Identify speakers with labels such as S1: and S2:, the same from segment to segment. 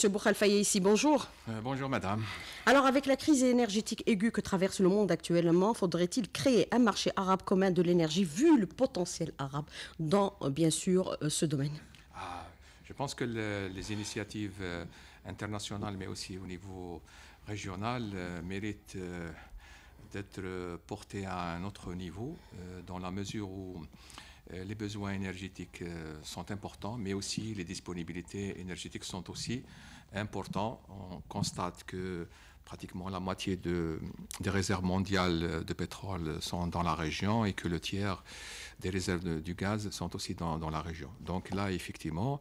S1: Monsieur Boukhalfaye ici, bonjour.
S2: Euh, bonjour madame.
S1: Alors avec la crise énergétique aiguë que traverse le monde actuellement, faudrait-il créer un marché arabe commun de l'énergie vu le potentiel arabe dans euh, bien sûr euh, ce domaine ah,
S2: Je pense que les initiatives internationales mais aussi au niveau régional méritent d'être portées à un autre niveau dans la mesure où les besoins énergétiques sont importants, mais aussi les disponibilités énergétiques sont aussi important. On constate que pratiquement la moitié de, des réserves mondiales de pétrole sont dans la région et que le tiers des réserves du gaz sont aussi dans, la région. Donc là, effectivement,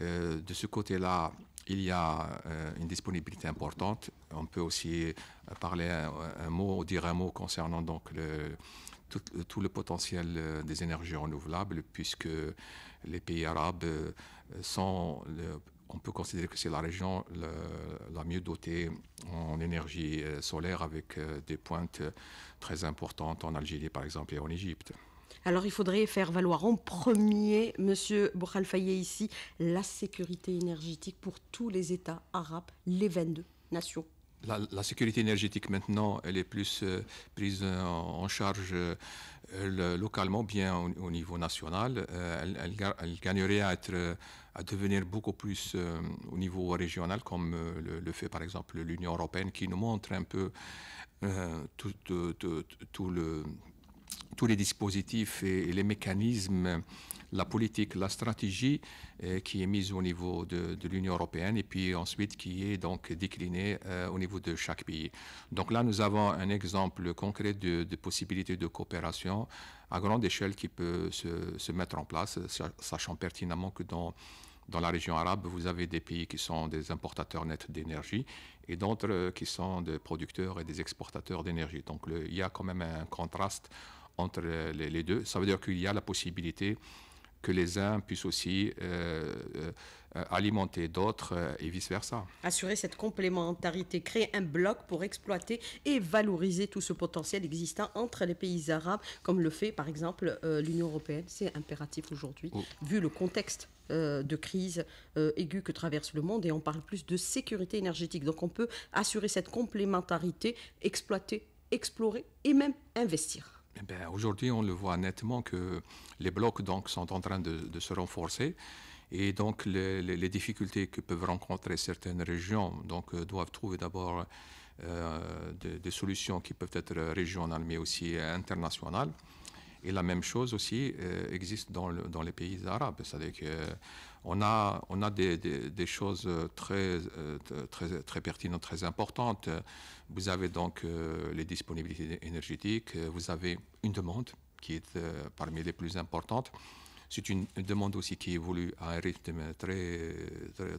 S2: euh, de ce côté-là, il y a euh, une disponibilité importante. On peut aussi parler un, mot, dire un mot concernant donc tout, le potentiel euh, des énergies renouvelables, puisque les pays arabes sont on peut considérer que c'est la région la, mieux dotée en énergie euh, solaire avec euh, des pointes euh, très importantes en Algérie par exemple et en Égypte.
S1: Alors il faudrait faire valoir en premier, Monsieur Boukhal ici, la sécurité énergétique pour tous les États arabes, les 22 nations
S2: la, sécurité énergétique maintenant, elle est plus euh, prise euh, en, charge euh, localement, bien au, niveau national. elle, gagnerait à, être, à devenir beaucoup plus au niveau régional, comme le, fait par exemple l'Union européenne, qui nous montre un peu tout le tous les dispositifs et, les mécanismes, la politique, la stratégie euh, qui est mise au niveau de, l'Union européenne et puis ensuite qui est donc déclinée euh, au niveau de chaque pays. Donc là, nous avons un exemple concret de, de possibilités de coopération à grande échelle qui peut se, se mettre en place, sachant pertinemment que dans dans la région arabe, vous avez des pays qui sont des importateurs nets d'énergie et d'autres euh, qui sont des producteurs et des exportateurs d'énergie. Donc il y a quand même un contraste entre euh, les, deux. Ça veut dire qu'il y a la possibilité que les uns puissent aussi euh, euh, alimenter d'autres et vice-versa.
S1: Assurer cette complémentarité, créer un bloc pour exploiter et valoriser tout ce potentiel existant entre les pays arabes, comme le fait par exemple l'Union européenne. C'est impératif aujourd'hui, oh. vu le contexte de crise aiguë que traverse le monde et on parle plus de sécurité énergétique. Donc on peut assurer cette complémentarité, exploiter, explorer et même investir.
S2: Eh ben, aujourd'hui, on le voit nettement que les blocs donc, sont en train de, se renforcer. Et donc, les, difficultés que peuvent rencontrer certaines régions donc, euh, doivent trouver d'abord euh, des, solutions qui peuvent être régionales, mais aussi internationales. Et la même chose aussi euh, existe dans, les pays arabes. C'est-à-dire on a, des, choses euh, euh, très pertinentes, très importantes. Vous avez donc euh, les disponibilités énergétiques, vous avez une demande qui est parmi les plus importantes. C'est une demande aussi qui évolue à un rythme très,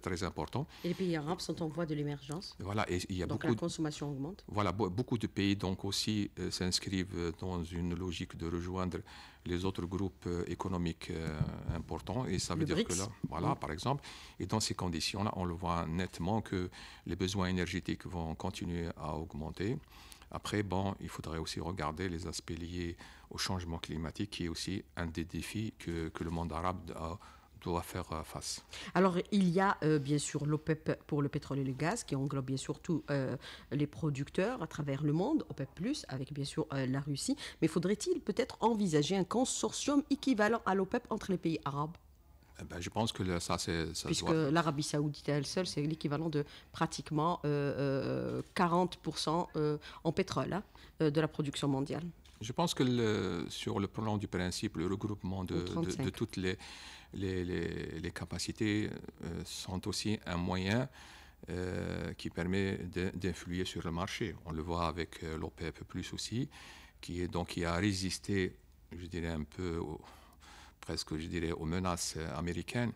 S2: très, important.
S1: Et les pays arabes sont en voie de l'émergence. Voilà, et il y a donc beaucoup. la consommation augmente.
S2: Voilà, beaucoup de pays donc aussi euh, s'inscrivent dans une logique de rejoindre les autres groupes euh, économiques euh, importants. Et ça veut dire que là, voilà, par exemple. Et dans ces conditions-là, on le voit nettement que les besoins énergétiques vont continuer à augmenter. Après, bon, il faudrait aussi regarder les aspects liés au changement climatique, qui est aussi un des défis que, le monde arabe doit faire euh, face.
S1: Alors, il y a euh, bien sûr l'OPEP pour le pétrole et le gaz qui englobe bien sûr tous euh, les producteurs à travers le monde, OPEP, avec bien sûr la Russie. Mais faudrait-il peut-être envisager un consortium équivalent à l'OPEP entre les pays arabes eh ben, je pense que ça, c'est. Puisque l'Arabie Saoudite elle seule, c'est l'équivalent de pratiquement 40% euh, euh, euh, en pétrole hein, de la production mondiale.
S2: Je pense que le, sur le plan du principe, le regroupement de, toutes les, les, capacités sont aussi un moyen qui permet d'influer sur le marché. On le voit avec l'OPEP, aussi, qui, est, donc, qui a résisté, je dirais, un peu au, presque, je dirais, aux menaces américaines.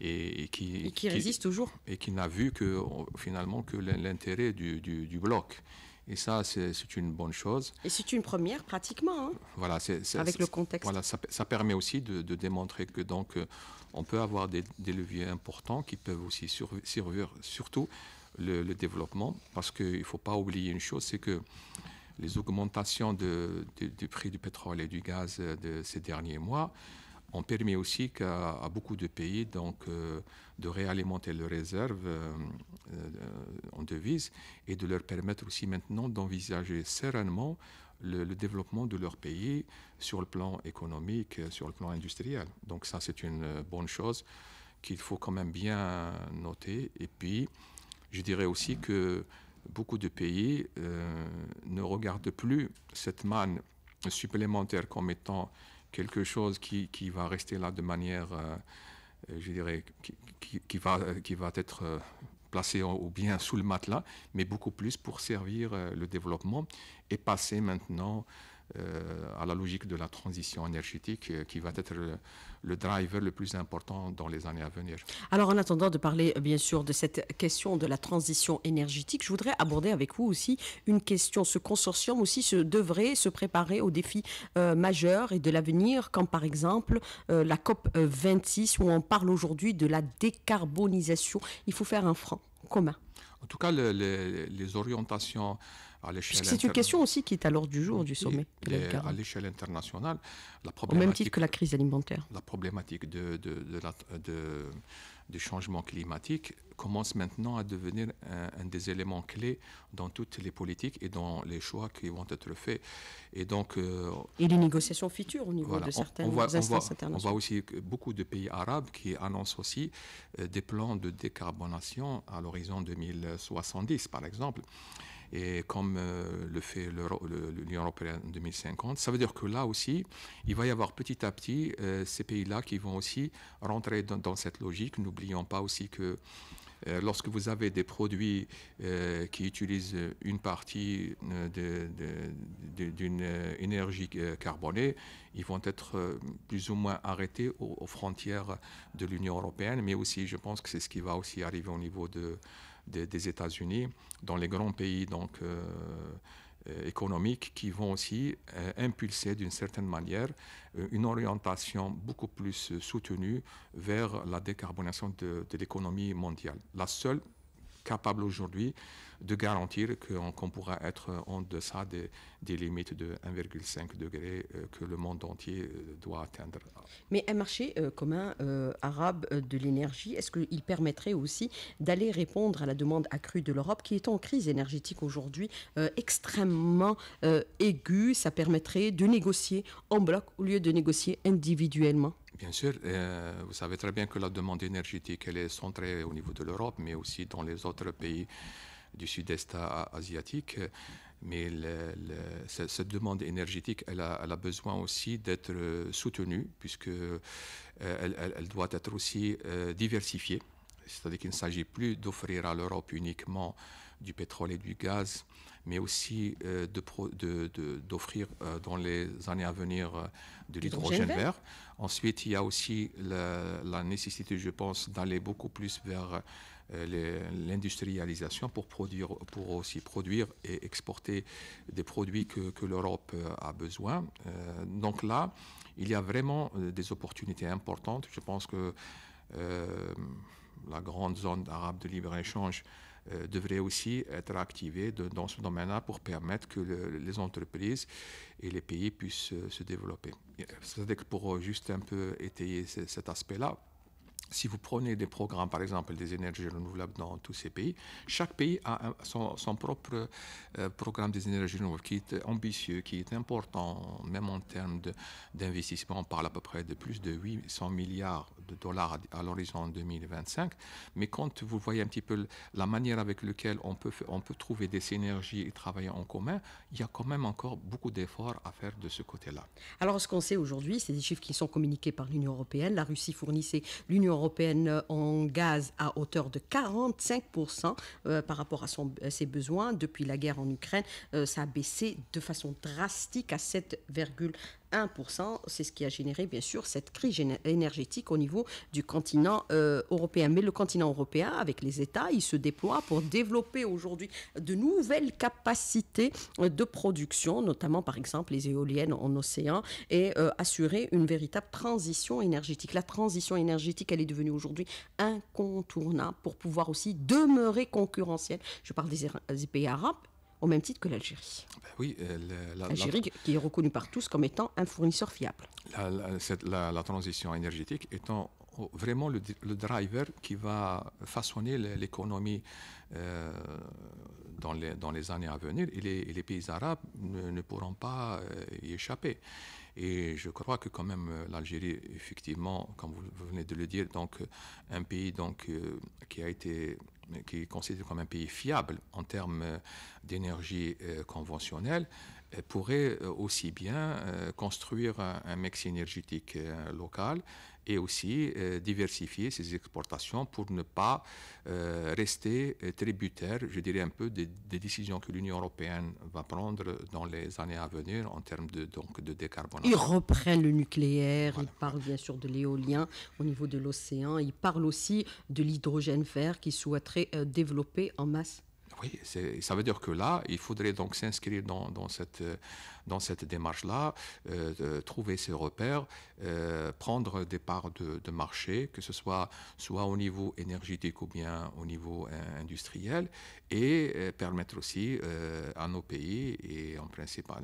S2: Et, qui, résiste toujours. Et qui n'a vu que, finalement que l'intérêt du, bloc. Et ça, c'est une bonne chose.
S1: Et c'est une première, pratiquement. Hein.
S2: voilà, c'est avec le contexte. Voilà, ça, permet aussi de, démontrer que donc on peut avoir des, leviers importants qui peuvent aussi servir, surtout le, développement, parce qu'il ne faut pas oublier une chose, c'est que les augmentations de, du prix du pétrole et du gaz de ces derniers mois on permet aussi à beaucoup de pays donc, euh, de réalimenter leurs réserves euh, euh, en devises et de leur permettre aussi maintenant d'envisager sereinement le, développement de leur pays sur le plan économique, sur le plan industriel. Donc ça, c'est une bonne chose qu'il faut quand même bien noter. Et puis, je dirais aussi que beaucoup de pays ne regardent plus cette manne supplémentaire comme étant quelque chose qui, qui, va rester là de manière, euh, euh, je dirais, qui, qui, va, qui va être euh, placé ou bien sous le matelas, mais beaucoup plus pour servir le développement et passer maintenant à la logique de la transition énergétique qui va être le driver le plus important dans les années à venir.
S1: Alors en attendant de parler euh, bien sûr de cette question de la transition énergétique, je voudrais aborder avec vous aussi une question. Ce consortium aussi se devrait se préparer aux défis euh, majeurs et de l'avenir, comme par exemple euh, la COP 26 où on parle aujourd'hui de la décarbonisation. Il faut faire un franc commun.
S2: En tout cas, les orientations c'est une question
S1: aussi qui est à l'ordre du jour du sommet. à
S2: l'échelle internationale, la problématique, au même titre que la
S1: crise alimentaire.
S2: La problématique de, de, de, du changement climatique commence maintenant à devenir un, des éléments clés dans toutes les politiques et dans les choix qui vont être faits. Et donc. Euh,
S1: et les négociations futures au niveau de certaines instances internationales. On voit
S2: aussi beaucoup de pays arabes qui annoncent aussi euh, des plans de décarbonation à l'horizon 2070, par exemple et comme euh, le fait l'Union européenne en 2050. Ça veut dire que là aussi, il va y avoir petit à petit euh, ces pays-là qui vont aussi rentrer dans, cette logique. N'oublions pas aussi que euh, lorsque vous avez des produits qui utilisent une partie d'une énergie carbonée, ils vont être plus ou moins arrêtés aux frontières de l'Union européenne, mais aussi je pense que c'est ce qui va aussi arriver au niveau de des États-Unis dans les grands pays donc, euh, euh, économiques qui vont aussi euh, impulser d'une certaine manière une orientation beaucoup plus soutenue vers la décarbonation de l'économie mondiale. La seule capable aujourd'hui de garantir qu'on pourra être en deçà des, limites de 1,5 degré euh, que le monde entier euh, doit atteindre.
S1: Mais un marché euh, commun arabe de l'énergie, est-ce qu'il permettrait aussi d'aller répondre à la demande accrue de l'Europe qui est en crise énergétique aujourd'hui extrêmement aiguë Ça permettrait de négocier en bloc au lieu de négocier individuellement Bien sûr,
S2: vous savez très bien que la demande énergétique, elle est centrée au niveau de l'Europe, mais aussi dans les autres pays du sud-est asiatique. Mais cette, demande énergétique, elle a, besoin aussi d'être euh, soutenue, puisque euh, doit être aussi euh, diversifiée. C'est-à-dire qu'il ne s'agit plus d'offrir à l'Europe uniquement du pétrole et du gaz, mais aussi euh, d'offrir euh, dans les années à venir euh, de l'hydrogène vert. Ensuite, il y a aussi la, nécessité, je pense, d'aller beaucoup plus vers l'industrialisation pour produire, pour aussi produire et exporter des produits que, l'Europe a besoin. donc là, il y a vraiment des opportunités importantes. Je pense que la grande zone arabe de libre-échange euh, devrait aussi être activé dans ce domaine-là pour permettre que les entreprises et les pays puissent euh, se développer. C'est-à-dire que pour euh, juste un peu étayer cet aspect-là, si vous prenez des programmes, par exemple, des énergies renouvelables dans tous ces pays, chaque pays a son, propre euh, programme des énergies renouvelables qui est ambitieux, qui est important, même en termes d'investissement, on parle à peu près de plus de 800 milliards de dollars à, l'horizon 2025. Mais quand vous voyez un petit peu la manière avec laquelle on peut, on peut trouver des synergies et travailler en commun, il y a quand même encore beaucoup d'efforts à faire de ce côté-là.
S1: Alors, ce qu'on sait aujourd'hui, c'est des chiffres qui sont communiqués par l'Union européenne. La Russie fournissait l'Union européenne euh, en gaz à hauteur de 45% euh, par rapport à son, ses besoins. Depuis la guerre en Ukraine, euh, ça a baissé de façon drastique à 7,1%. 1%. C'est ce qui a généré, bien sûr, cette crise énergétique au niveau du continent euh, européen. Mais le continent européen, avec les États, il se déploie pour développer aujourd'hui de nouvelles capacités euh, de production, notamment, par exemple, les éoliennes en océan, et euh, assurer une véritable transition énergétique. La transition énergétique, elle est devenue aujourd'hui incontournable pour pouvoir aussi demeurer concurrentielle. Je parle des, des pays arabes au même titre que l'Algérie. Ah
S2: ben oui, euh, l'Algérie
S1: qui est reconnue par tous comme étant un fournisseur fiable.
S2: La, transition énergétique étant vraiment le, driver qui va façonner l'économie euh, dans, les, dans, les, années à venir et les, pays arabes ne, pourront pas euh, y échapper. Et je crois que quand même euh, l'Algérie, effectivement, comme vous venez de le dire, donc euh, un pays donc euh, qui a été qui est considéré comme un pays fiable en termes d'énergie conventionnelle, pourrait aussi bien construire un mix énergétique local et aussi euh, diversifier ses exportations pour ne pas euh, rester euh, tributaire, je dirais un peu, des, décisions que l'Union européenne va prendre dans les années à venir en termes de, donc, de décarbonation. Ils
S1: reprennent le nucléaire, ils parlent bien sûr de l'éolien au niveau de l'océan, ils parlent aussi de l'hydrogène vert qu'ils souhaiteraient développer en masse.
S2: Oui, ça veut dire que là, il faudrait donc s'inscrire dans, cette, démarche-là, euh, trouver ses repères, euh, prendre des parts de, marché, que ce soit, soit au niveau énergétique ou bien au niveau industriel, et euh, permettre aussi à nos pays, et en,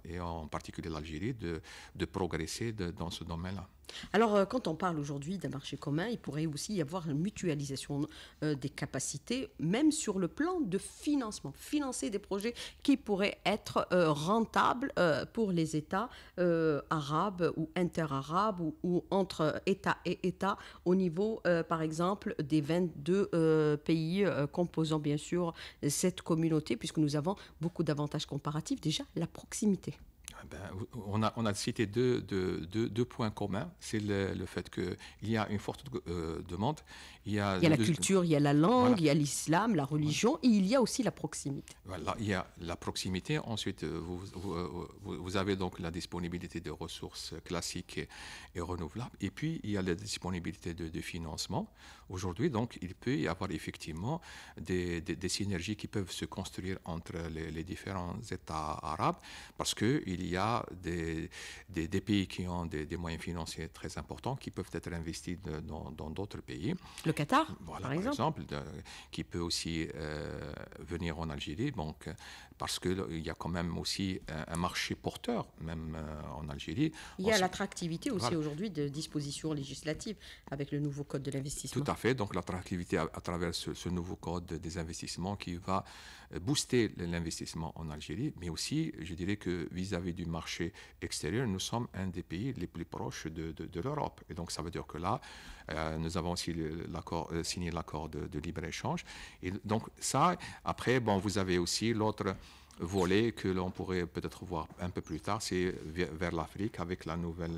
S2: et en particulier l'Algérie, de, progresser dans ce domaine-là.
S1: Alors, euh, quand on parle aujourd'hui d'un marché commun, il pourrait aussi y avoir une mutualisation euh, des capacités, même sur le plan de financement, financer des projets qui pourraient être euh, rentables pour les États arabes ou interarabes ou, ou, entre États et États au niveau, par exemple, des 22 pays composant bien sûr cette communauté, puisque nous avons beaucoup d'avantages comparatifs. Déjà, la proximité.
S2: Ah ben, on, a, cité deux, points communs. C'est le, fait qu'il y a une forte euh, demande. Il y a, la culture,
S1: il y a la langue, il y a l'islam, la religion, et il y a aussi la proximité.
S2: il y a la proximité. Ensuite, euh, euh, vous, avez donc la disponibilité de ressources classiques et, renouvelables. Et puis, il y a la disponibilité de financement. Aujourd'hui, donc, il peut y avoir effectivement des, synergies qui peuvent se construire entre les, différents États arabes parce qu'il y a des, des, pays qui ont des, moyens financiers très importants qui peuvent être investis dans d'autres pays.
S1: Le Qatar, par exemple,
S2: qui peut aussi euh, venir en Algérie, donc parce qu'il euh, y a quand même aussi euh, un marché porteur, même euh, en Algérie.
S1: Il y a l'attractivité aussi aujourd'hui de dispositions législatives avec le nouveau code de l'investissement.
S2: Tout à fait, donc l'attractivité à, travers ce, nouveau code des investissements qui va euh, booster l'investissement en Algérie, mais aussi, je dirais que vis-à-vis du marché extérieur, nous sommes un des pays les plus proches de, de, l'Europe. Et donc, ça veut dire que là, euh, nous avons aussi euh, signé l'accord de, de libre-échange. Et donc, ça, après, bon, vous avez aussi l'autre volet que l'on pourrait peut-être voir un peu plus tard, c'est vers l'Afrique avec la nouvelle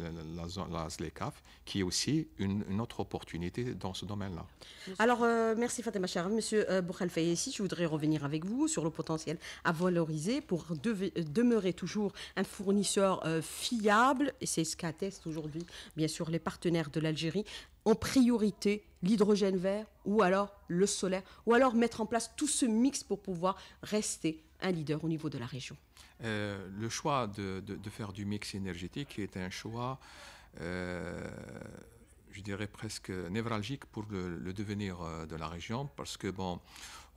S2: la, ZLECAF, qui est aussi une, autre opportunité dans ce domaine-là.
S1: Alors, euh, merci Fatima Monsieur euh, Boukhal je voudrais revenir avec vous sur le potentiel à valoriser pour demeurer toujours un fournisseur euh, fiable, et c'est ce qu'attestent aujourd'hui, bien sûr, les partenaires de l'Algérie, en priorité l'hydrogène vert ou alors le solaire, ou alors mettre en place tout ce mix pour pouvoir rester un leader au niveau de la région.
S2: Euh, le choix de, faire du mix énergétique est un choix, euh, je dirais presque névralgique pour le, devenir euh, de la région, parce que bon,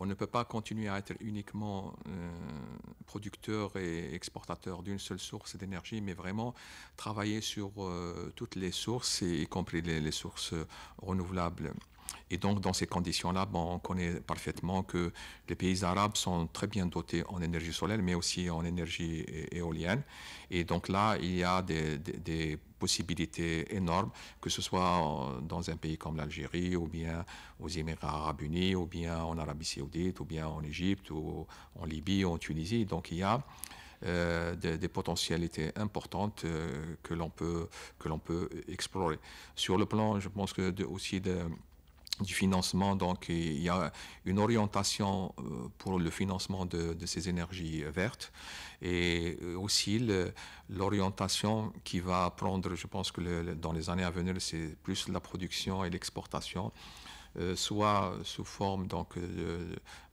S2: on ne peut pas continuer à être uniquement producteur et exportateur d'une seule source d'énergie, mais vraiment travailler sur toutes les sources, y compris les sources renouvelables. Et donc, dans ces conditions-là, bon, on connaît parfaitement que les pays arabes sont très bien dotés en énergie solaire, mais aussi en énergie éolienne. Et donc là, il y a des, possibilités énormes, que ce soit dans un pays comme l'Algérie, ou bien aux Émirats arabes unis, ou bien en Arabie saoudite, ou bien en Égypte, ou en Libye, ou en Tunisie. Donc, il y a... Euh, des, potentialités importantes euh, que l'on peut, que peut explorer. Sur le plan, je pense que aussi de, du financement. Donc, il y a une orientation euh, pour le financement de, ces énergies vertes et euh, aussi l'orientation qui va prendre, je pense que dans les années à venir, c'est plus la production et l'exportation. Euh, soit sous forme donc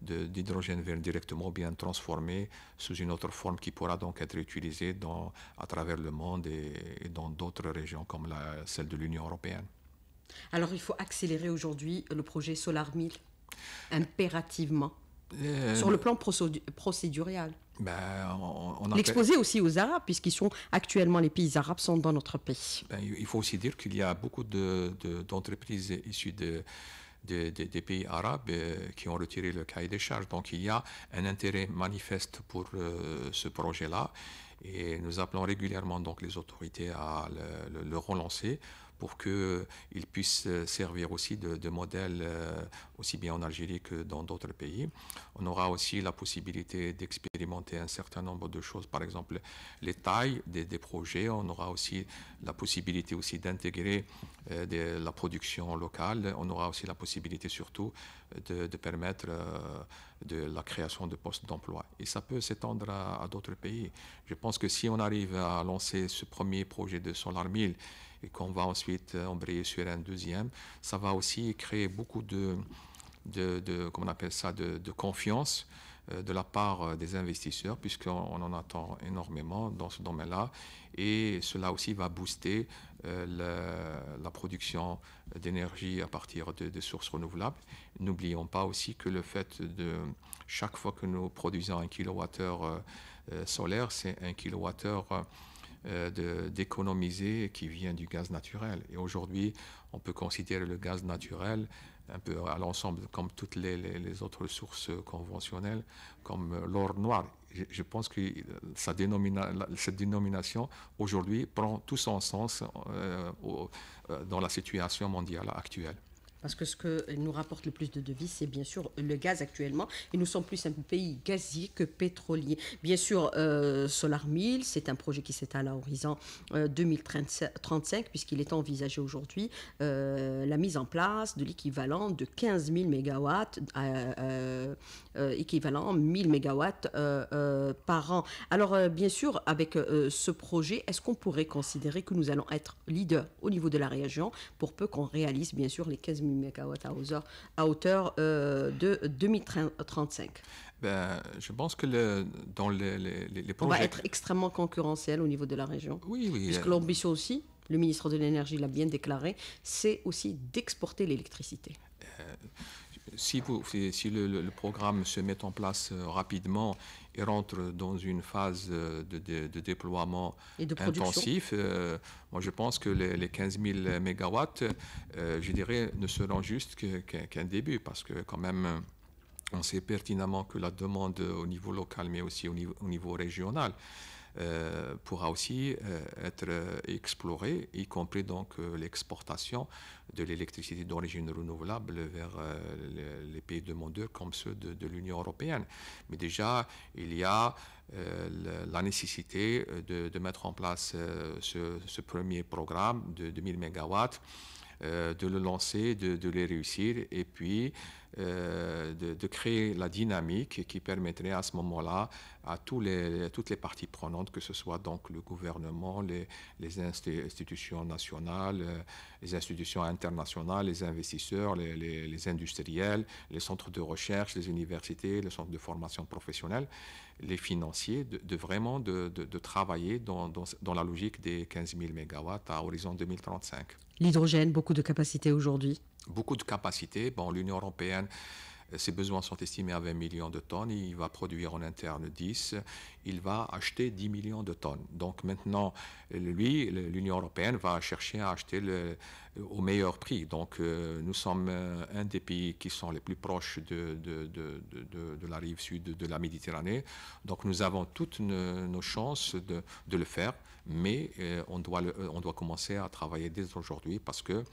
S2: d'hydrogène vert directement bien transformé sous une autre forme qui pourra donc être utilisée dans, à travers le monde et, et dans d'autres régions comme la, celle de l'Union européenne.
S1: Alors il faut accélérer aujourd'hui le projet Solar 1000, impérativement.
S2: Euh, sur le plan
S1: procédural.
S2: Ben, L'exposer
S1: aussi aux Arabes, puisqu'ils sont actuellement, les pays arabes sont dans notre pays.
S2: Ben, il faut aussi dire qu'il y a beaucoup d'entreprises issues des, pays arabes euh, qui ont retiré le cahier des charges. Donc il y a un intérêt manifeste pour euh, ce projet-là. Et nous appelons régulièrement donc les autorités à le, relancer pour qu'il euh, puisse euh, servir aussi de, modèle euh, aussi bien en Algérie que dans d'autres pays. On aura aussi la possibilité d'expérimenter un certain nombre de choses, par exemple les tailles des, projets. On aura aussi la possibilité aussi d'intégrer de la production locale. On aura aussi la possibilité surtout de, permettre euh, de la création de postes d'emploi. Et ça peut s'étendre à, d'autres pays. Je pense que si on arrive à lancer ce premier projet de Solar 1000 et qu'on va ensuite embrayer sur un deuxième, ça va aussi créer beaucoup de, de, de comment on appelle ça, de confiance euh, de la part euh, des investisseurs, puisqu'on en attend énormément dans ce domaine-là. Et cela aussi va booster euh, la, production d'énergie à partir de, sources renouvelables. N'oublions pas aussi que le fait de chaque fois que nous produisons un kilowattheure solaire, c'est un kilowattheure d'économiser qui vient du gaz naturel. Et aujourd'hui, on peut considérer le gaz naturel un peu à l'ensemble, comme toutes les, autres sources conventionnelles, comme l'or noir. Je, pense que cette dénomination, aujourd'hui, prend tout son sens euh, euh, dans la situation mondiale actuelle.
S1: Parce que ce que nous rapporte le plus de devises, c'est bien sûr le gaz actuellement. Et nous sommes plus un pays gazier que pétrolier. Bien sûr, euh, Solar Mill, c'est un projet qui s'étale à l'horizon 2035, euh, puisqu'il est envisagé aujourd'hui euh, la mise en place de l'équivalent de 15 000 MW, équivalent 1000 MW par an. Alors, bien sûr, avec ce projet, est-ce qu'on pourrait considérer que nous allons être leader au niveau de la région, pour peu qu'on réalise, bien sûr, les 15 à hauteur, euh, de 2035
S2: ben, je pense que le, dans les, projets... On va être
S1: extrêmement concurrentiel au niveau de la région. Oui, oui. Puisque euh, l'ambition aussi, le ministre de l'Énergie l'a bien déclaré, c'est aussi d'exporter l'électricité. Euh,
S2: si, vous, si le, programme se met en place euh, rapidement et rentre dans une phase euh, de, déploiement intensif, euh, moi je pense que les, 15 000 mégawatts, je dirais, ne seront juste qu'un début, parce que quand même, on sait pertinemment que la demande au niveau local, mais aussi au niveau régional, euh, pourra aussi euh, être euh, exploré, y compris donc l'exportation de l'électricité d'origine renouvelable vers les pays demandeurs comme ceux de, l'Union européenne. Mais déjà, il y a la nécessité de, mettre en place ce, premier programme de, 2000 MW, de le lancer, de, de le réussir et puis euh, de, créer la dynamique qui permettrait à ce moment-là à, tous les, toutes les parties prenantes, que ce soit donc le gouvernement, les, institutions nationales, euh, les institutions internationales, les investisseurs, les, industriels, les centres de recherche, les universités, les centres de formation professionnelle, les financiers, de, vraiment de, travailler dans, dans la logique des 15 000 MW à horizon 2035.
S1: L'hydrogène, beaucoup de capacités aujourd'hui.
S2: Beaucoup de capacités. Bon, l'Union européenne euh, ses besoins sont estimés à 20 millions de tonnes, il va produire en interne 10, il va acheter 10 millions de tonnes. Donc maintenant, lui, l'Union européenne va chercher à acheter le, au meilleur prix. Donc euh, nous sommes euh, un des pays qui sont les plus proches de, de, la rive sud de la Méditerranée. Donc nous avons toutes nos, nos chances de le faire mais euh, on, doit euh, on doit commencer à travailler dès aujourd'hui parce que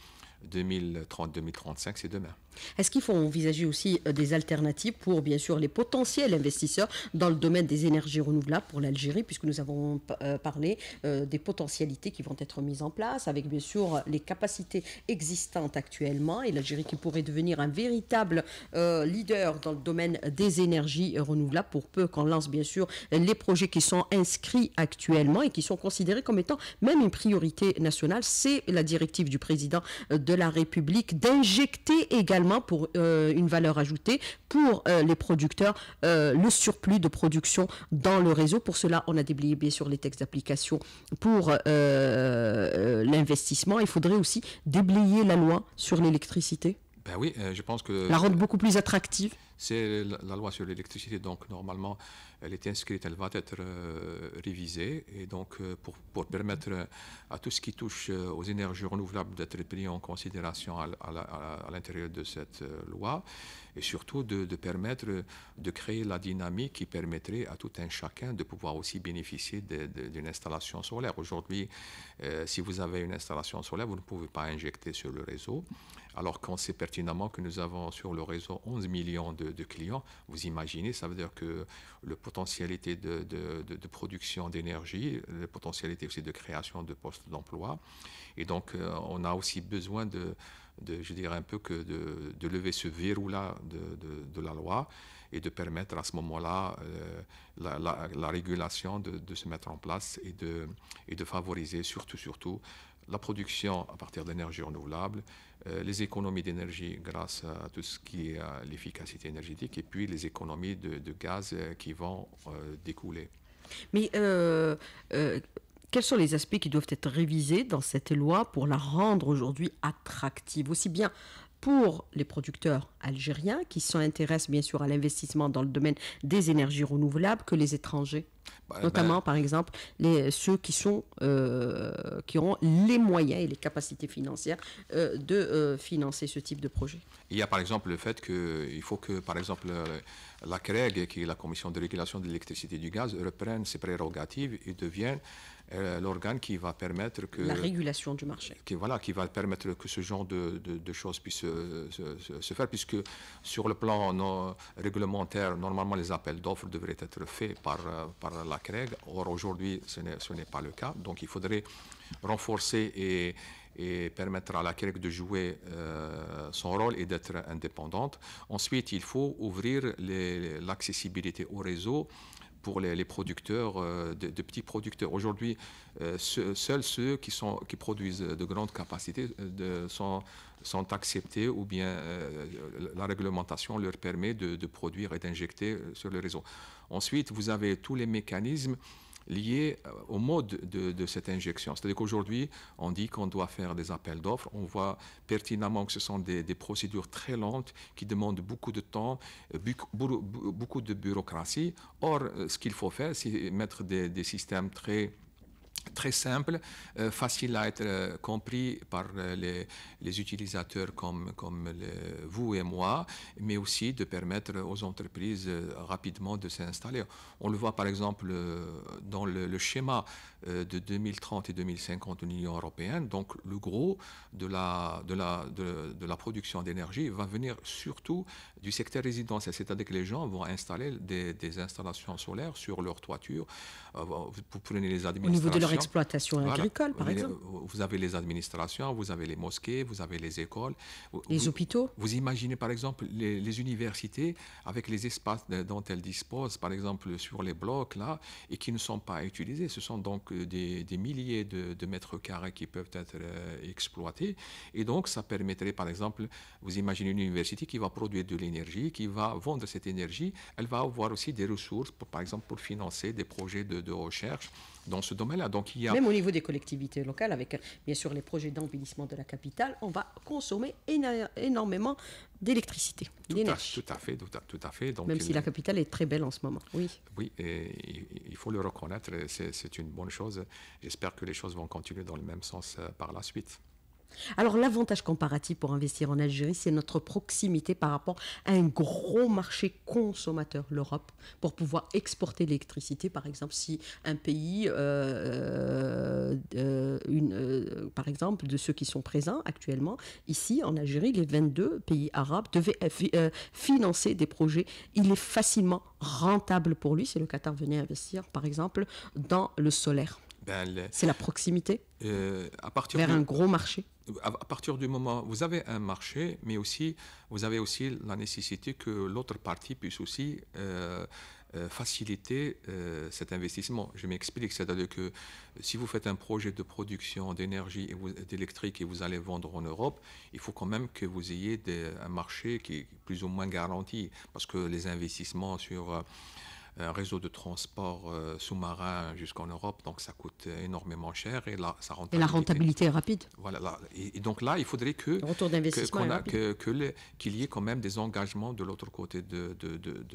S2: 2030-2035, c'est demain.
S1: Est-ce qu'il faut envisager aussi euh, des alternatives pour, bien sûr, les potentiels investisseurs dans le domaine des énergies renouvelables pour l'Algérie, puisque nous avons euh, parlé euh, des potentialités qui vont être mises en place, avec, bien sûr, les capacités existantes actuellement, et l'Algérie qui pourrait devenir un véritable leader dans le domaine des énergies renouvelables, pour peu qu'on lance, bien sûr, les projets qui sont inscrits actuellement et qui sont considérés comme étant même une priorité nationale. C'est la directive du président de de la République d'injecter également pour euh, une valeur ajoutée pour euh, les producteurs euh, le surplus de production dans le réseau. Pour cela, on a déblayé bien sûr les textes d'application pour l'investissement. Il faudrait aussi déblayer la loi sur l'électricité.
S2: Ben euh, je pense que... La rendre
S1: beaucoup plus attractive
S2: C'est la loi sur l'électricité, donc normalement, elle est inscrite, elle va être euh, révisée, et donc euh, pour, permettre à tout ce qui touche aux énergies renouvelables d'être pris en considération à, l'intérieur de cette loi, et surtout de, permettre de créer la dynamique qui permettrait à tout un chacun de pouvoir aussi bénéficier d'une installation solaire. Aujourd'hui, si vous avez une installation solaire, vous ne pouvez pas injecter sur le réseau alors qu'on sait pertinemment que nous avons sur le réseau 11 millions de, clients. Vous imaginez, ça veut dire que le potentialité de, de, production d'énergie, le potentialité aussi de création de postes d'emploi. Et donc, euh, on a aussi besoin de, je dirais un peu que de, lever ce verrou-là de, la loi et de permettre à ce moment-là euh, la, régulation de, se mettre en place et de, et de favoriser surtout, surtout la production à partir d'énergies renouvelables, euh, les économies d'énergie grâce à tout ce qui est euh, l'efficacité énergétique et puis les économies de, gaz euh, qui vont découler.
S1: Mais quels sont les aspects qui doivent être révisés dans cette loi pour la rendre aujourd'hui attractive, aussi bien pour les producteurs algériens qui s'intéressent bien sûr à l'investissement dans le domaine des énergies renouvelables que les étrangers bah, Notamment, bah. par exemple, les, ceux qui, sont, euh, qui ont les moyens et les capacités financières euh, de euh, financer ce type de projet.
S2: Il y a par exemple le fait qu'il faut que, par exemple, la CREG, qui est la Commission de régulation de l'électricité et du gaz, reprenne ses prérogatives et devienne euh, l'organe qui va permettre que... La
S1: régulation du marché.
S2: voilà, qui va permettre que ce genre de, choses puissent euh, se, faire, puisque sur le plan euh, réglementaire, normalement les appels d'offres devraient être faits par, la CREG. Or, aujourd'hui, ce n'est pas le cas. Donc, il faudrait renforcer et permettre à la CREG de jouer son rôle et d'être indépendante. Ensuite, il faut ouvrir l'accessibilité au réseau pour les, producteurs, euh, de, petits producteurs. Aujourd'hui, euh, seuls ceux qui, sont, qui produisent de grandes capacités euh, sont, acceptés ou bien la réglementation leur permet de, de produire et d'injecter sur le réseau. Ensuite, vous avez tous les mécanismes lié euh, au mode de, cette injection. C'est-à-dire qu'aujourd'hui, on dit qu'on doit faire des appels d'offres. On voit pertinemment que ce sont des, procédures très lentes qui demandent beaucoup de temps, euh, beaucoup de bureaucratie. Or, euh, ce qu'il faut faire, c'est mettre des, des systèmes très très simple, euh, facile à être euh, compris par euh, les, utilisateurs comme, comme vous et moi, mais aussi de permettre aux entreprises rapidement de s'installer. On le voit par exemple dans le, schéma de 2030 et 2050 de l'Union européenne. Donc le gros de la, de de, la production d'énergie va venir surtout du secteur résidentiel, c'est-à-dire que les gens vont installer des, installations solaires sur leur toiture. vous prenez les administrations exploitation agricole, par euh, exemple. Vous avez les administrations, vous avez les mosquées, vous avez les écoles. Les hôpitaux. Vous imaginez, par exemple, les, universités avec les espaces dont elles disposent, par exemple, sur les blocs, là, et qui ne sont pas utilisés. Ce sont donc euh, des, milliers de, mètres carrés qui peuvent être euh, exploités. Et donc, ça permettrait, par exemple, vous imaginez une université qui va produire de l'énergie, qui va vendre cette énergie. Elle va avoir aussi des ressources, par exemple, pour financer des projets de, de recherche dans ce domaine-là. Donc, il y a... Même au niveau
S1: des collectivités locales, avec euh, bien sûr les projets d'embellissement de la capitale, on va consommer énormément d'électricité. d'énergie.
S2: tout, à fait, tout à, fait. Même si euh, la
S1: capitale est très belle en ce moment, oui.
S2: Oui, et il faut le reconnaître, c'est une bonne chose. J'espère que les choses vont continuer dans le même sens euh, par la suite.
S1: Alors l'avantage comparatif pour investir en Algérie, c'est notre proximité par rapport à un gros marché consommateur, l'Europe, pour pouvoir exporter l'électricité. Par exemple, si un pays, euh, euh, euh, par exemple, de ceux qui sont présents actuellement, ici en Algérie, les 22 pays arabes devaient financer des projets. Il est facilement rentable pour lui si le Qatar venait investir, par exemple, dans le solaire. Ben, c'est la proximité.
S2: à partir vers un gros marché à partir du moment où vous avez un marché, mais aussi vous avez aussi la nécessité que l'autre partie puisse aussi euh, euh, faciliter euh, cet investissement. Je m'explique, c'est-à-dire que si vous faites un projet de production d'énergie et d'électrique et vous allez vendre en Europe, il faut quand même que vous ayez un marché qui est plus ou moins garanti, parce que les investissements sur un réseau de transport euh, sous-marin jusqu'en Europe, donc ça coûte énormément cher et là, ça rentabilité. la
S1: rentabilité est rapide.
S2: Voilà, et, donc là, il faudrait que qu'il que qu'il y ait quand même des engagements de l'autre côté de, de, de,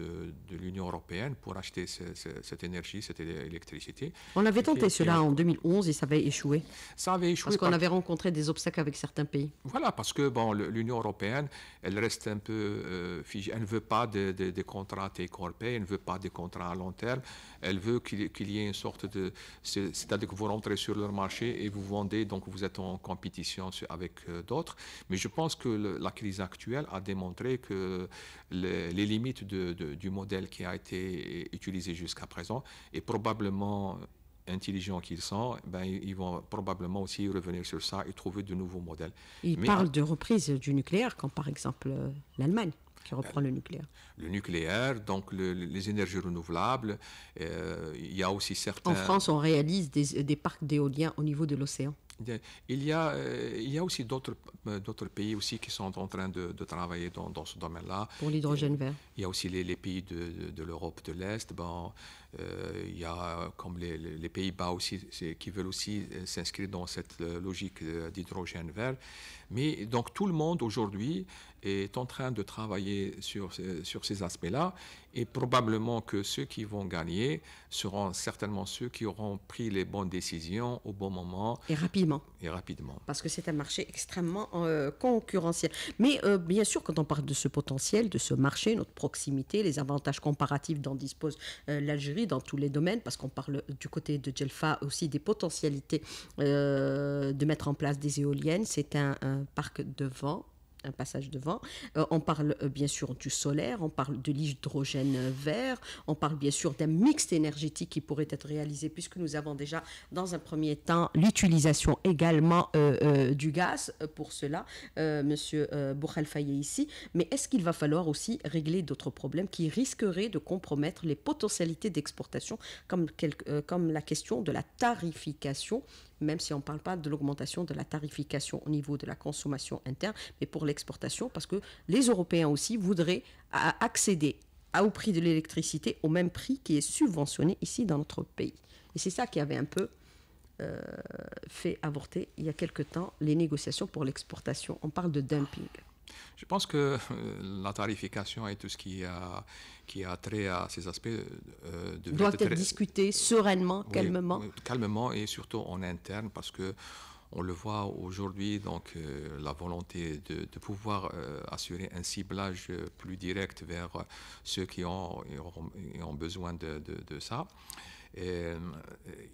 S2: l'Union européenne pour acheter cette énergie, cette électricité. On avait tenté cela
S1: en 2011 et ça avait échoué. Ça avait échoué. Parce qu'on avait rencontré des obstacles avec certains pays.
S2: Voilà, parce que bon, l'Union européenne, elle reste un peu euh, figée. Elle ne veut pas des contrats écorpés elle ne veut pas des contrats à long terme. Elle veut qu'il y ait une sorte de... C'est-à-dire que vous rentrez sur leur marché et vous vendez, donc vous êtes en compétition avec euh, d'autres. Mais je pense que la crise actuelle a démontré que les limites du modèle qui a été euh, utilisé jusqu'à présent et probablement intelligents qu'ils sont, ben, ils vont probablement aussi revenir sur ça et trouver de nouveaux modèles. Ils parle
S1: de reprise du nucléaire, comme par exemple euh, l'Allemagne reprend le nucléaire.
S2: Le nucléaire, donc les énergies renouvelables. Euh, il y a aussi certains. En France,
S1: on réalise des, des parcs d'éoliens au niveau de l'océan.
S2: Il y a, il y a euh, aussi euh, d'autres pays aussi qui sont en train de, travailler dans, ce domaine-là. Pour
S1: l'hydrogène vert.
S2: Il y a aussi les, pays de l'Europe de, l'Est. Bon, euh, il y a comme les, les Pays-Bas aussi qui veulent aussi s'inscrire dans cette logique d'hydrogène vert. Mais donc tout le monde aujourd'hui est en train de travailler sur, sur ces aspects-là. Et probablement que ceux qui vont gagner seront certainement ceux qui auront pris les bonnes décisions au bon moment. Et rapidement. Et rapidement.
S1: Parce que c'est un marché extrêmement euh, concurrentiel. Mais euh, bien sûr, quand on parle de ce potentiel, de ce marché, notre proximité, les avantages comparatifs dont dispose euh, l'Algérie dans tous les domaines, parce qu'on parle du côté de Djelfa aussi des potentialités de mettre en place des éoliennes, c'est un parc de vent passage devant. Euh, on parle euh, bien sûr du solaire, on parle de l'hydrogène vert, on parle bien sûr d'un mixte énergétique qui pourrait être réalisé puisque nous avons déjà dans un premier temps l'utilisation également euh, du gaz pour cela, Monsieur fayé ici. Mais est-ce qu'il va falloir aussi régler d'autres problèmes qui risqueraient de compromettre les potentialités d'exportation comme, comme la question de la tarification même si on ne parle pas de l'augmentation de la tarification au niveau de la consommation interne, mais pour l'exportation, parce que les Européens aussi voudraient accéder au prix de l'électricité au même prix qui est subventionné ici dans notre pays. Et c'est ça qui avait un peu euh, fait avorter il y a quelque temps les négociations pour l'exportation. On parle de dumping.
S2: Je pense que euh, la tarification et tout ce qui a, qui a trait à ces aspects euh, doivent être, être
S1: discutés sereinement, calmement. Euh,
S2: calmement et surtout en interne parce que on le voit aujourd'hui, donc euh, la volonté de, pouvoir assurer un ciblage plus direct vers ceux qui ont, besoin de, de ça. Et euh,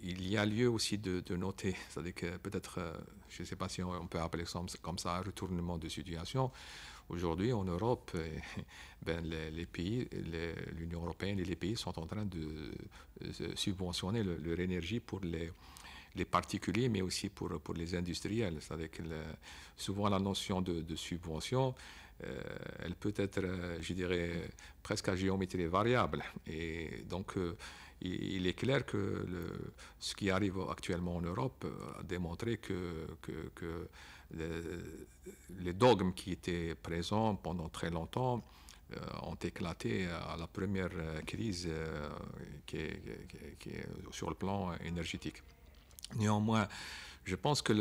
S2: il y a lieu aussi de, noter, c'est-à-dire que peut-être, euh, je ne sais pas si on peut appeler ça comme ça un retournement de situation. Aujourd'hui, en Europe, euh, ben, les, pays, l'Union européenne et les pays sont en train de, subventionner leur énergie pour les, les particuliers, mais aussi pour, pour les industriels. C'est-à-dire que souvent la notion de, de subvention euh, elle peut être, euh, je dirais, presque à géométrie variable. Et donc, euh, il est clair que le, ce qui arrive actuellement en Europe a démontré que, que, les dogmes qui étaient présents pendant très longtemps ont éclaté à la première crise qui sur le plan énergétique. Néanmoins, je pense que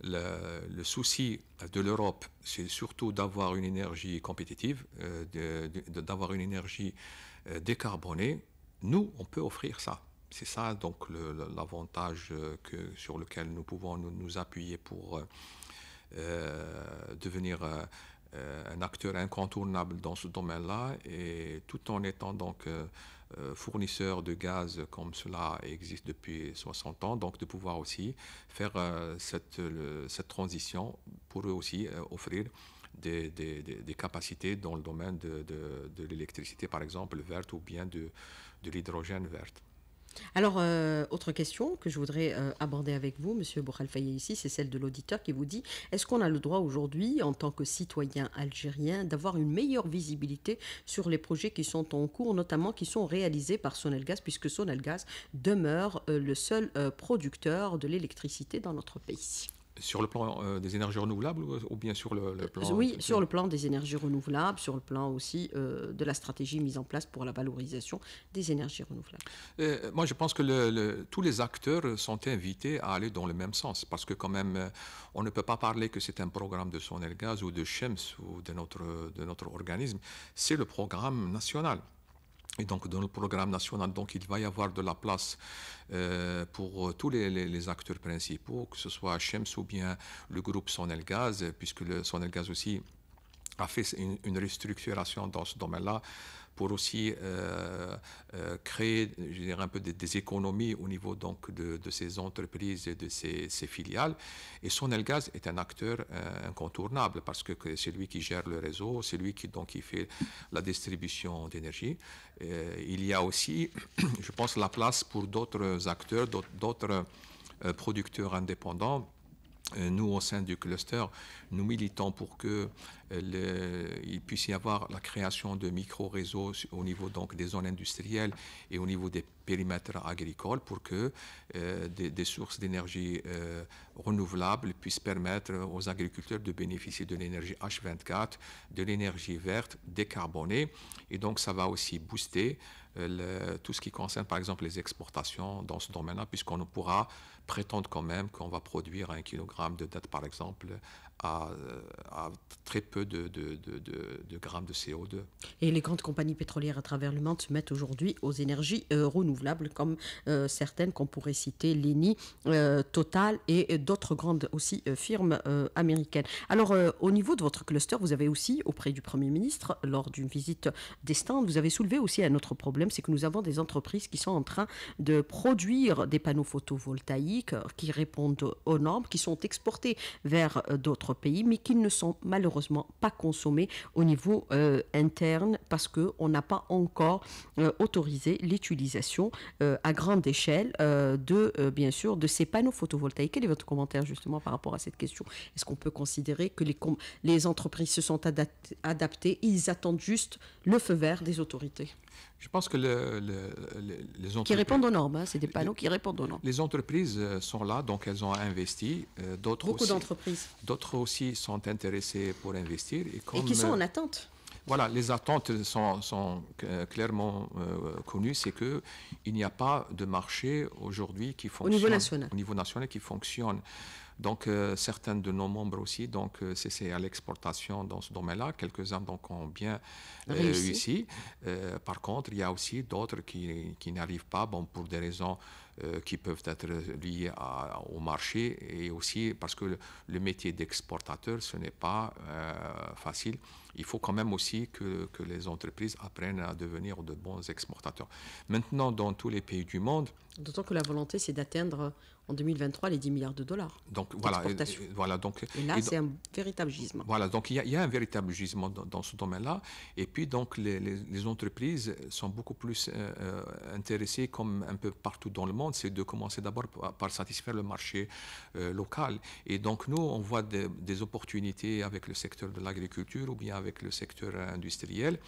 S2: le, souci de l'Europe, c'est surtout d'avoir une énergie compétitive, euh, d'avoir une énergie euh, décarbonée. Nous, on peut offrir ça. C'est ça donc l'avantage euh, sur lequel nous pouvons nous, appuyer pour devenir un acteur incontournable dans ce domaine-là et tout en étant donc euh, fournisseurs de gaz comme cela existe depuis 60 ans, donc de pouvoir aussi faire euh, cette, cette transition pour eux aussi euh, offrir des, capacités dans le domaine de, l'électricité, par exemple, verte ou bien de, de l'hydrogène verte.
S1: Alors, euh, autre question que je voudrais euh, aborder avec vous, Monsieur Bouralfaye, ici, c'est celle de l'auditeur qui vous dit est-ce qu'on a le droit aujourd'hui, en tant que citoyen algérien, d'avoir une meilleure visibilité sur les projets qui sont en cours, notamment qui sont réalisés par Sonelgas, puisque Sonelgas demeure euh, le seul producteur de l'électricité dans notre pays
S2: sur le plan euh, des énergies renouvelables ou bien sur le, plan euh, Oui,
S1: sur le plan des énergies renouvelables, sur le plan aussi euh, de la stratégie mise en place pour la valorisation des énergies renouvelables.
S2: moi, je pense que tous les acteurs sont invités à aller dans le même sens, parce que quand même, on ne peut pas parler que c'est un programme de Sonelgaz ou de Chems ou de notre, de notre organisme, c'est le programme national. Et donc dans le programme national, donc il va y avoir de la place euh, pour euh, tous les, acteurs principaux, que ce soit Chems ou bien le groupe Gaz, puisque le Gaz aussi a fait une restructuration dans ce domaine-là pour aussi euh, euh, créer un peu des, économies au niveau donc, de, de ces entreprises et de ces, filiales. Et Sonelgaz est un acteur euh, incontournable parce que, c'est lui qui gère le réseau, c'est lui qui, donc, qui fait la distribution d'énergie. il y a aussi, je pense, la place pour d'autres acteurs, d'autres producteurs indépendants euh, nous, au sein du cluster, nous militons pour que euh, il puisse y avoir la création de micro-réseaux au niveau donc des zones industrielles et au niveau des périmètres agricoles pour que euh, des, sources d'énergie renouvelables puissent permettre aux agriculteurs de bénéficier de l'énergie H24, de l'énergie verte, décarbonée. Et donc, ça va aussi booster tout ce qui concerne, par exemple, les exportations dans ce domaine-là, puisqu'on pourra prétendent quand même qu'on va produire un kilogramme de date, par exemple, euh, à, très peu de, de, de, de, grammes de CO2.
S1: Et les grandes compagnies pétrolières à travers le monde se mettent aujourd'hui aux énergies euh, renouvelables, comme euh, certaines qu'on pourrait citer, l'ENI, Total et, d'autres grandes aussi firmes américaines. Alors, au niveau de votre cluster, vous avez aussi, auprès du Premier ministre, lors d'une visite des stands, vous avez soulevé aussi un autre problème, c'est que nous avons des entreprises qui sont en train de produire des panneaux photovoltaïques qui répondent aux normes, qui sont exportés vers d'autres pays, mais qui ne sont malheureusement pas consommés au niveau euh, interne parce qu'on n'a pas encore euh, autorisé l'utilisation euh, à grande échelle de, bien sûr, de ces panneaux photovoltaïques. Quel est votre commentaire justement par rapport à cette question Est-ce qu'on peut considérer que les, les entreprises se sont adaptées, ils attendent juste le feu vert des autorités je pense que
S2: les entreprises... Qui répondent
S1: aux normes, hein, c'est des panneaux qui répondent
S2: aux normes. Les entreprises euh, sont là, donc elles ont investi. Euh, d'autres Beaucoup d'entreprises. D'autres aussi sont intéressées pour investir. Et, qui sont euh, en attente voilà, les attentes sont, clairement connues, c'est que il n'y a pas de marché aujourd'hui qui fonctionne au niveau national, au niveau national qui fonctionne donc, euh, certains de nos membres aussi, donc, euh, c'est à l'exportation dans ce domaine-là. Quelques-uns, donc, ont bien euh, réussi. par contre, il y a aussi d'autres qui, qui n'arrivent pas, bon, pour des raisons euh, qui peuvent être liées au marché et aussi parce que le, métier d'exportateur, ce n'est pas euh, facile. Il faut quand même aussi que, que les entreprises apprennent à devenir de bons exportateurs. Maintenant, dans tous les pays du monde,
S1: D'autant que la volonté, c'est d'atteindre en 2023 les 10 milliards de dollars.
S2: Donc voilà, et, voilà donc, là, c'est un
S1: véritable gisement.
S2: Voilà, donc il y, a un véritable gisement dans, ce domaine-là. Et puis, donc, les, entreprises sont beaucoup plus euh, intéressées, comme un peu partout dans le monde, c'est de commencer d'abord par, satisfaire le marché euh, local. Et donc nous, on voit des, opportunités avec le secteur de l'agriculture ou bien avec le secteur industriel,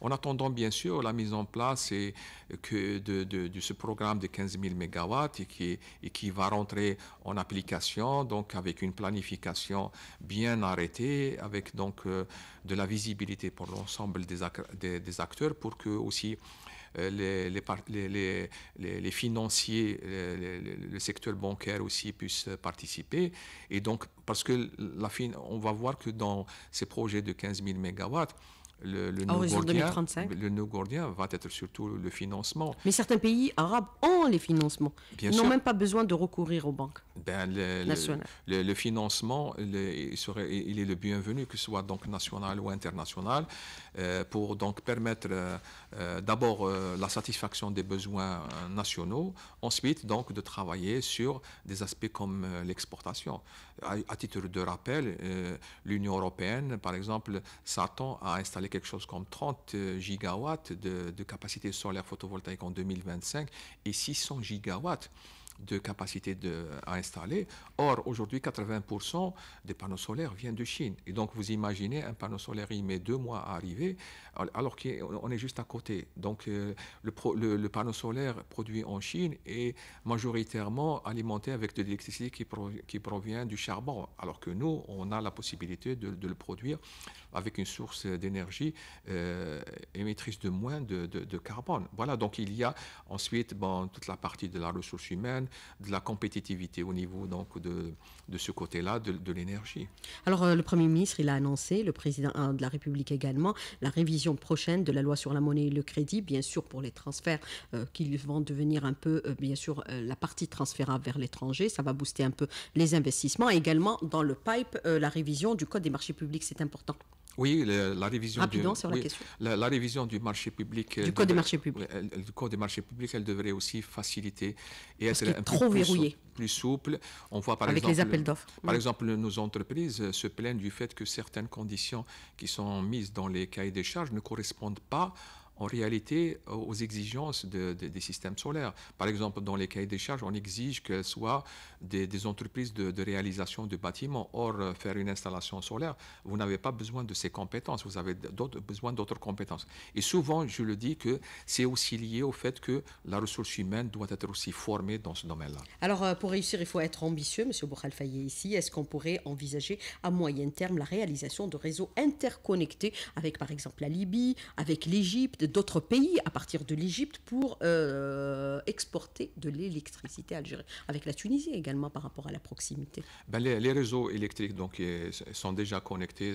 S2: en attendant bien sûr la mise en place et, que de, ce programme de 15 000 MW et qui, qui va rentrer en application, donc avec une planification bien arrêtée, avec donc euh, de la visibilité pour l'ensemble des, des, acteurs pour que aussi euh, les, les, financiers, euh, le secteur bancaire aussi puissent participer. Et donc, parce que la, on va voir que dans ces projets de 15 000 mégawatts, le, le va être surtout le
S1: financement. Mais certains pays arabes ont les financements. Ils n'ont même pas besoin de recourir aux banques
S2: ben, le, nationales. Le, financement, il, serait, il, est le bienvenu, que ce soit donc national ou international, euh, pour donc permettre euh, euh, d'abord la satisfaction des besoins nationaux, ensuite donc de travailler sur des aspects comme l'exportation. À, titre de rappel, l'Union européenne, par exemple, s'attend à installer quelque chose comme 30 euh, gigawatts de, capacité solaire photovoltaïque en 2025 et 600 gigawatts de capacité de, à installer. Or, aujourd'hui, 80% des panneaux solaires viennent de Chine. Et donc, vous imaginez, un panneau solaire, il met deux mois à arriver, alors qu'on est juste à côté. Donc, euh, le, le, panneau solaire produit en Chine est majoritairement alimenté avec de l'électricité qui, qui, provient du charbon, alors que nous, on a la possibilité de, de le produire avec une source d'énergie émettrice euh, de moins de, carbone. Voilà, donc il y a ensuite toute la partie de la ressource humaine, de la compétitivité au niveau donc, de, ce côté-là de, l'énergie.
S1: Alors euh, le Premier ministre, il a annoncé, le président euh, de la République également, la révision prochaine de la loi sur la monnaie et le crédit, bien sûr pour les transferts qui vont devenir un peu, bien sûr, la partie transférable vers l'étranger. Ça va booster un peu les investissements. également dans le pipe, la révision du Code des marchés publics, c'est important.
S2: Oui, la révision du, la, révision du marché public du code des marchés publics. code des marchés publics, elle devrait aussi faciliter et être un trop peu verrouillé. Plus, souple. On voit par avec les appels d'offres. Par exemple, nos entreprises se plaignent du fait que certaines conditions qui sont mises dans les cahiers des charges ne correspondent pas en réalité euh, aux exigences des systèmes solaires. Par exemple, dans les cahiers des charges, on exige qu'elles soient des, entreprises de, réalisation de bâtiments. Or, euh, faire une installation solaire, vous n'avez pas besoin de ces compétences, vous avez besoin d'autres compétences. Et souvent, je le dis que c'est aussi lié au fait que la ressource humaine doit être aussi formée dans ce domaine-là.
S1: Alors, euh, pour réussir, il faut être ambitieux, Monsieur Bourral ici. Est-ce qu'on pourrait envisager à moyen terme la réalisation de réseaux interconnectés avec, par exemple, la Libye, avec l'Égypte d'autres pays à partir de l'Égypte pour euh, exporter de l'électricité algérienne, avec la Tunisie également par rapport à la proximité.
S2: Ben, les, réseaux électriques donc, sont déjà connectés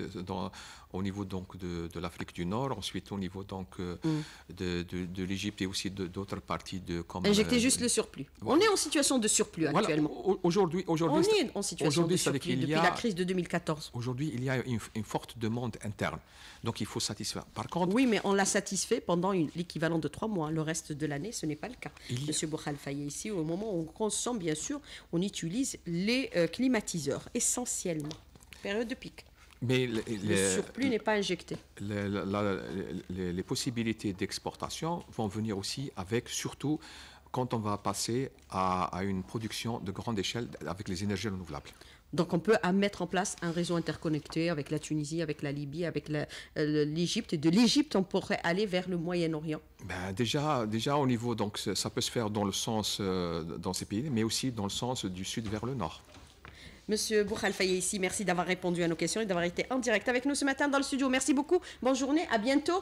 S2: au niveau donc, de, l'Afrique du Nord, ensuite au niveau donc, euh, mm. de, de, l'Égypte et aussi d'autres parties de... Injecter euh, juste
S1: le surplus. On est en situation de surplus actuellement. Aujourd'hui, aujourd'hui, on est en situation de surplus depuis la crise
S2: de 2014. Aujourd'hui, il y a une, une forte demande interne, donc il faut satisfaire. Par
S1: contre, oui, mais on la satisfait pendant l'équivalent de trois mois. Le reste de l'année, ce n'est pas le cas. Monsieur Fayé, ici, au moment où on consomme, bien sûr, on utilise les euh, climatiseurs, essentiellement. Période de pic.
S2: Mais le, surplus n'est pas injecté. les, possibilités d'exportation vont venir aussi avec, surtout, quand on va passer à une production de grande échelle avec les énergies renouvelables.
S1: Donc on peut mettre en place un réseau interconnecté avec la Tunisie, avec la Libye, avec euh, l'Égypte. Et de l'Égypte, on pourrait aller vers le Moyen-Orient.
S2: Ben, déjà, déjà au niveau, donc ça peut se faire dans le sens euh, dans ces pays, mais aussi dans le sens du sud vers le nord.
S1: Monsieur Boukhal ici, merci d'avoir répondu à nos questions et d'avoir été en direct avec nous ce matin dans le studio. Merci beaucoup. Bonne journée. À bientôt.